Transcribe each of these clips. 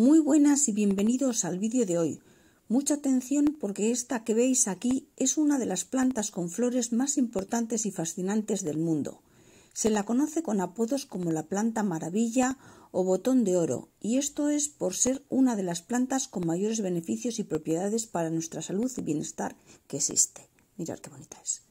Muy buenas y bienvenidos al vídeo de hoy. Mucha atención porque esta que veis aquí es una de las plantas con flores más importantes y fascinantes del mundo. Se la conoce con apodos como la planta maravilla o botón de oro, y esto es por ser una de las plantas con mayores beneficios y propiedades para nuestra salud y bienestar que existe. Mirad qué bonita es.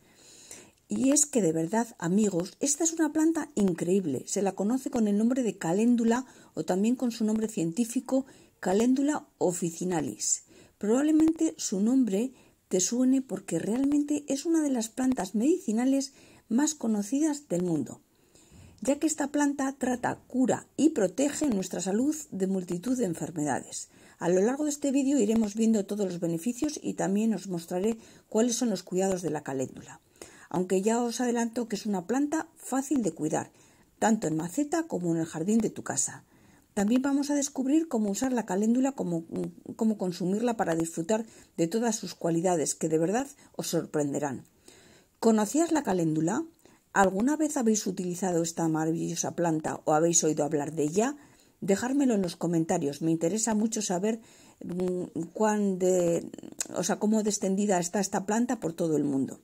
Y es que de verdad, amigos, esta es una planta increíble. Se la conoce con el nombre de caléndula o también con su nombre científico, caléndula officinalis. Probablemente su nombre te suene porque realmente es una de las plantas medicinales más conocidas del mundo, ya que esta planta trata, cura y protege nuestra salud de multitud de enfermedades. A lo largo de este vídeo iremos viendo todos los beneficios y también os mostraré cuáles son los cuidados de la caléndula aunque ya os adelanto que es una planta fácil de cuidar, tanto en maceta como en el jardín de tu casa. También vamos a descubrir cómo usar la caléndula, cómo, consumirla para disfrutar de todas sus cualidades, que de verdad os sorprenderán. ¿Conocías la caléndula? ¿Alguna vez habéis utilizado esta maravillosa planta o habéis oído hablar de ella? dejármelo en los comentarios. Me interesa mucho saber mm, cuán de, o sea, cómo descendida está esta planta por todo el mundo.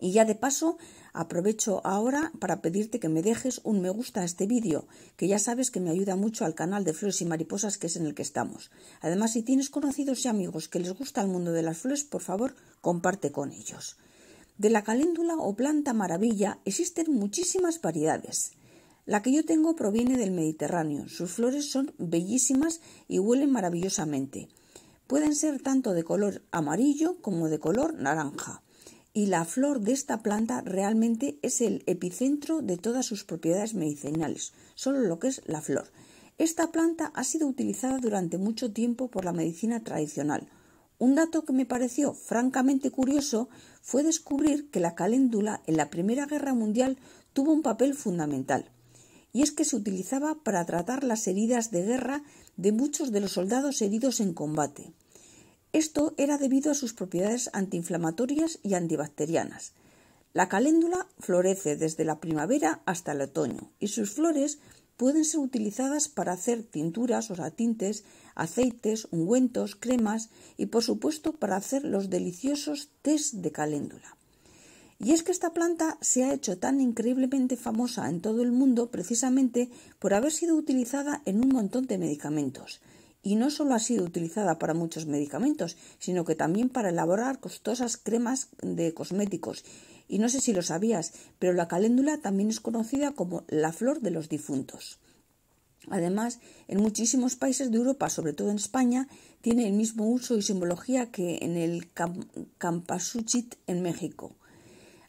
Y ya de paso, aprovecho ahora para pedirte que me dejes un me gusta a este vídeo, que ya sabes que me ayuda mucho al canal de flores y mariposas que es en el que estamos. Además, si tienes conocidos y amigos que les gusta el mundo de las flores, por favor, comparte con ellos. De la caléndula o planta maravilla existen muchísimas variedades. La que yo tengo proviene del Mediterráneo. Sus flores son bellísimas y huelen maravillosamente. Pueden ser tanto de color amarillo como de color naranja y la flor de esta planta realmente es el epicentro de todas sus propiedades medicinales, solo lo que es la flor. Esta planta ha sido utilizada durante mucho tiempo por la medicina tradicional. Un dato que me pareció francamente curioso fue descubrir que la caléndula en la Primera Guerra Mundial tuvo un papel fundamental, y es que se utilizaba para tratar las heridas de guerra de muchos de los soldados heridos en combate. Esto era debido a sus propiedades antiinflamatorias y antibacterianas. La caléndula florece desde la primavera hasta el otoño y sus flores pueden ser utilizadas para hacer tinturas, o satintes, aceites, ungüentos, cremas y por supuesto para hacer los deliciosos tés de caléndula. Y es que esta planta se ha hecho tan increíblemente famosa en todo el mundo precisamente por haber sido utilizada en un montón de medicamentos y no solo ha sido utilizada para muchos medicamentos, sino que también para elaborar costosas cremas de cosméticos. Y no sé si lo sabías, pero la caléndula también es conocida como la flor de los difuntos. Además, en muchísimos países de Europa, sobre todo en España, tiene el mismo uso y simbología que en el campasuchit en México.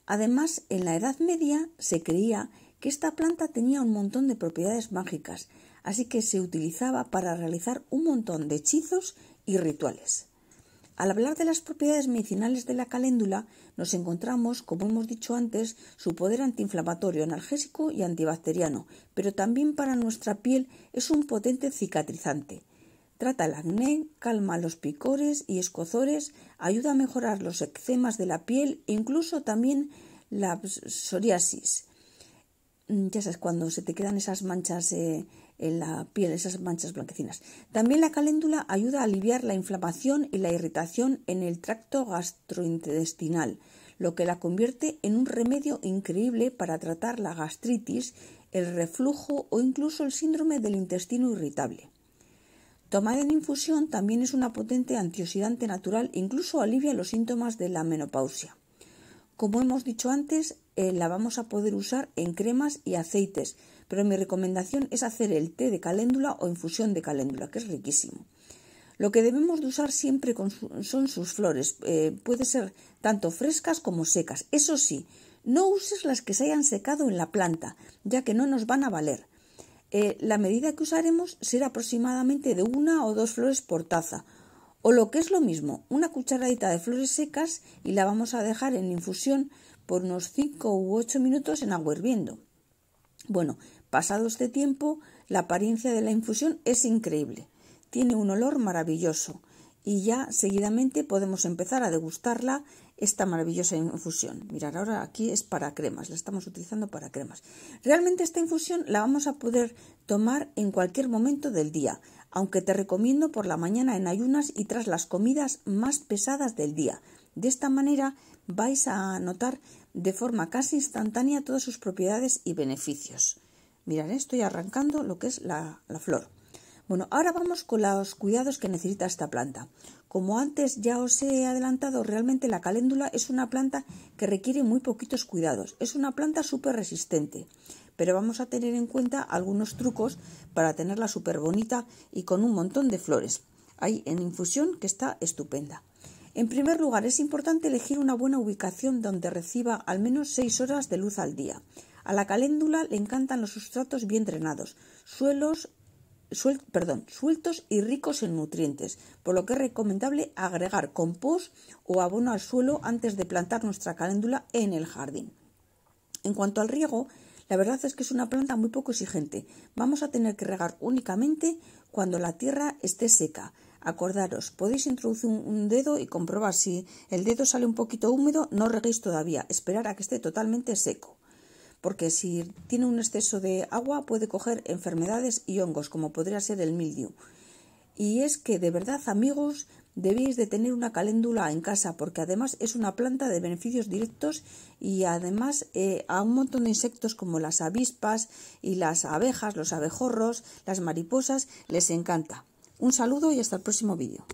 Además, en la Edad Media se creía que esta planta tenía un montón de propiedades mágicas, así que se utilizaba para realizar un montón de hechizos y rituales. Al hablar de las propiedades medicinales de la caléndula, nos encontramos, como hemos dicho antes, su poder antiinflamatorio, analgésico y antibacteriano, pero también para nuestra piel es un potente cicatrizante. Trata el acné, calma los picores y escozores, ayuda a mejorar los eczemas de la piel e incluso también la psoriasis. Mm, ya sabes, cuando se te quedan esas manchas eh, en la piel, esas manchas blanquecinas. También la caléndula ayuda a aliviar la inflamación y la irritación en el tracto gastrointestinal, lo que la convierte en un remedio increíble para tratar la gastritis, el reflujo o incluso el síndrome del intestino irritable. Tomada en infusión también es una potente antioxidante natural e incluso alivia los síntomas de la menopausia. Como hemos dicho antes, eh, la vamos a poder usar en cremas y aceites, pero mi recomendación es hacer el té de caléndula o infusión de caléndula, que es riquísimo. Lo que debemos de usar siempre son sus flores, eh, puede ser tanto frescas como secas. Eso sí, no uses las que se hayan secado en la planta, ya que no nos van a valer. Eh, la medida que usaremos será aproximadamente de una o dos flores por taza, o lo que es lo mismo, una cucharadita de flores secas y la vamos a dejar en infusión por unos 5 u 8 minutos en agua hirviendo. Bueno, pasado este tiempo, la apariencia de la infusión es increíble. Tiene un olor maravilloso y ya seguidamente podemos empezar a degustarla esta maravillosa infusión. Mirar, ahora aquí es para cremas, la estamos utilizando para cremas. Realmente esta infusión la vamos a poder tomar en cualquier momento del día aunque te recomiendo por la mañana en ayunas y tras las comidas más pesadas del día. De esta manera vais a notar de forma casi instantánea todas sus propiedades y beneficios. Mirad, estoy arrancando lo que es la, la flor. Bueno, ahora vamos con los cuidados que necesita esta planta. Como antes ya os he adelantado, realmente la caléndula es una planta que requiere muy poquitos cuidados. Es una planta súper resistente pero vamos a tener en cuenta algunos trucos para tenerla súper bonita y con un montón de flores. Hay en infusión que está estupenda. En primer lugar, es importante elegir una buena ubicación donde reciba al menos 6 horas de luz al día. A la caléndula le encantan los sustratos bien drenados, suelos, sueltos y ricos en nutrientes, por lo que es recomendable agregar compost o abono al suelo antes de plantar nuestra caléndula en el jardín. En cuanto al riego, la verdad es que es una planta muy poco exigente. Vamos a tener que regar únicamente cuando la tierra esté seca. Acordaros, podéis introducir un dedo y comprobar si el dedo sale un poquito húmedo, no reguéis todavía, esperar a que esté totalmente seco. Porque si tiene un exceso de agua puede coger enfermedades y hongos, como podría ser el mildew. Y es que de verdad, amigos, Debéis de tener una caléndula en casa porque además es una planta de beneficios directos y además eh, a un montón de insectos como las avispas y las abejas, los abejorros, las mariposas, les encanta. Un saludo y hasta el próximo vídeo.